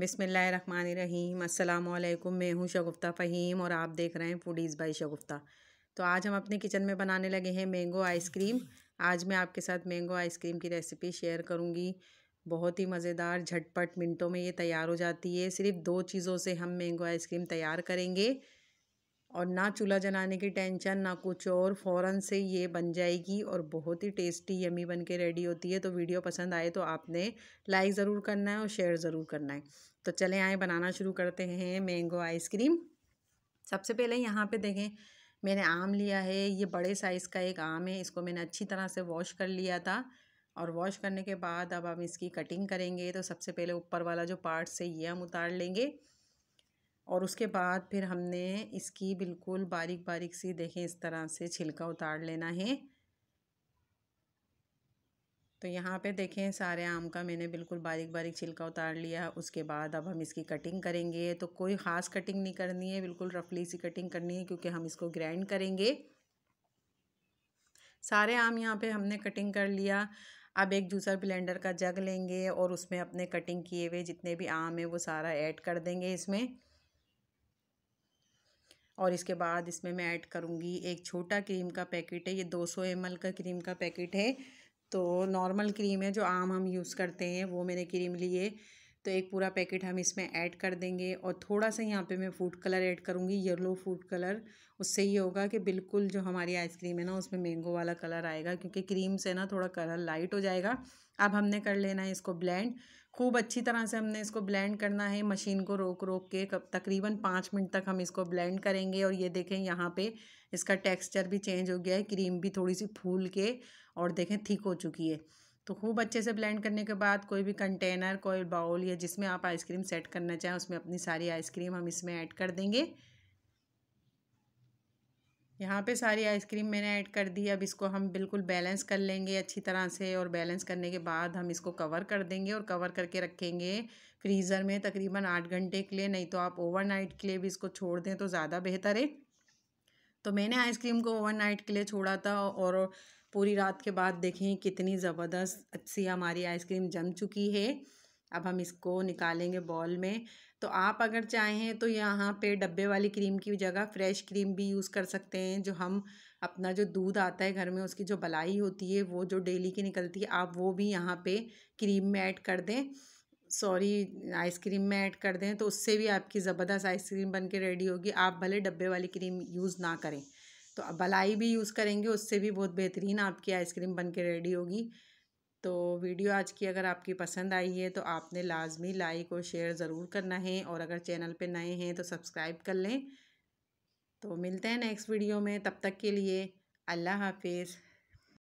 बिसमीम अल्लाम मैं हूँ शगुफ्ता फ़हीम और आप देख रहे हैं फूडीज़ बाई शगुफ्ता तो आज हम अपने किचन में बनाने लगे हैं मैंगो आइसक्रीम आज मैं आपके साथ मैंगो आइसक्रीम की रेसिपी शेयर करूँगी बहुत ही मज़ेदार झटपट मिनटों में ये तैयार हो जाती है सिर्फ दो चीज़ों से हम मैंगो आइसक्रीम तैयार करेंगे और ना चूल्हा जलाने की टेंशन ना कुछ और फ़ौरन से ये बन जाएगी और बहुत ही टेस्टी यमी बन के रेडी होती है तो वीडियो पसंद आए तो आपने लाइक ज़रूर करना है और शेयर ज़रूर करना है तो चले आए बनाना शुरू करते हैं मैंगो आइसक्रीम सबसे पहले यहाँ पे देखें मैंने आम लिया है ये बड़े साइज़ का एक आम है इसको मैंने अच्छी तरह से वॉश कर लिया था और वॉश करने के बाद अब हम इसकी कटिंग करेंगे तो सबसे पहले ऊपर वाला जो पार्ट्स है ये हम उतार लेंगे और उसके बाद फिर हमने इसकी बिल्कुल बारीक बारीक सी देखें इस तरह से छिलका उतार लेना है तो यहाँ पे देखें सारे आम का मैंने बिल्कुल बारीक बारीक छिलका उतार लिया उसके बाद अब हम इसकी कटिंग करेंगे तो कोई ख़ास कटिंग नहीं करनी है बिल्कुल रफली सी कटिंग करनी है क्योंकि हम इसको ग्राइंड करेंगे सारे आम यहाँ पे हमने कटिंग कर लिया अब एक दूसरा ब्लेंडर का जग लेंगे और उसमें अपने कटिंग किए हुए जितने भी आम हैं वो सारा ऐड कर देंगे इसमें और इसके बाद इसमें मैं ऐड करूँगी एक छोटा क्रीम का पैकेट है ये 200 सौ का क्रीम का पैकेट है तो नॉर्मल क्रीम है जो आम हम यूज़ करते हैं वो मैंने क्रीम लिए तो एक पूरा पैकेट हम इसमें ऐड कर देंगे और थोड़ा सा यहाँ पे मैं फूड कलर ऐड करूँगी येलो फूड कलर उससे ये होगा कि बिल्कुल जो हमारी आइसक्रीम है ना उसमें मैंगो वाला कलर आएगा क्योंकि क्रीम से ना थोड़ा कलर लाइट हो जाएगा अब हमने कर लेना है इसको ब्लेंड खूब अच्छी तरह से हमने इसको ब्लेंड करना है मशीन को रोक रोक के तकरीबन पाँच मिनट तक हम इसको ब्लेंड करेंगे और ये देखें यहाँ पे इसका टेक्सचर भी चेंज हो गया है क्रीम भी थोड़ी सी फूल के और देखें थिक हो चुकी है तो खूब अच्छे से ब्लेंड करने के बाद कोई भी कंटेनर कोई बाउल या जिसमें आप आइसक्रीम सेट करना चाहें उसमें अपनी सारी आइसक्रीम हम इसमें ऐड कर देंगे यहाँ पे सारी आइसक्रीम मैंने ऐड कर दी अब इसको हम बिल्कुल बैलेंस कर लेंगे अच्छी तरह से और बैलेंस करने के बाद हम इसको कवर कर देंगे और कवर करके रखेंगे फ्रीज़र में तकरीबन आठ घंटे के लिए नहीं तो आप ओवरनाइट के लिए भी इसको छोड़ दें तो ज़्यादा बेहतर है तो मैंने आइसक्रीम को ओवरनाइट के लिए छोड़ा था और पूरी रात के बाद देखें कितनी ज़बरदस्त अच्छी हमारी आइसक्रीम जम चुकी है अब हम इसको निकालेंगे बॉल में तो आप अगर चाहें तो यहाँ पे डब्बे वाली क्रीम की जगह फ्रेश क्रीम भी यूज़ कर सकते हैं जो हम अपना जो दूध आता है घर में उसकी जो बलाई होती है वो जो डेली की निकलती है आप वो भी यहाँ पे क्रीम में ऐड कर दें सॉरी आइसक्रीम में ऐड कर दें तो उससे भी आपकी ज़बरदस्त आइसक्रीम बन के रेडी होगी आप भले डब्बे वाली क्रीम यूज़ ना करें तो अब भलाई भी यूज़ करेंगे उससे भी बहुत बेहतरीन आपकी आइसक्रीम बन के रेडी होगी तो वीडियो आज की अगर आपकी पसंद आई है तो आपने लाजमी लाइक और शेयर ज़रूर करना है और अगर चैनल पर नए हैं तो सब्सक्राइब कर लें तो मिलते हैं नेक्स्ट वीडियो में तब तक के लिए अल्लाह हाफिज़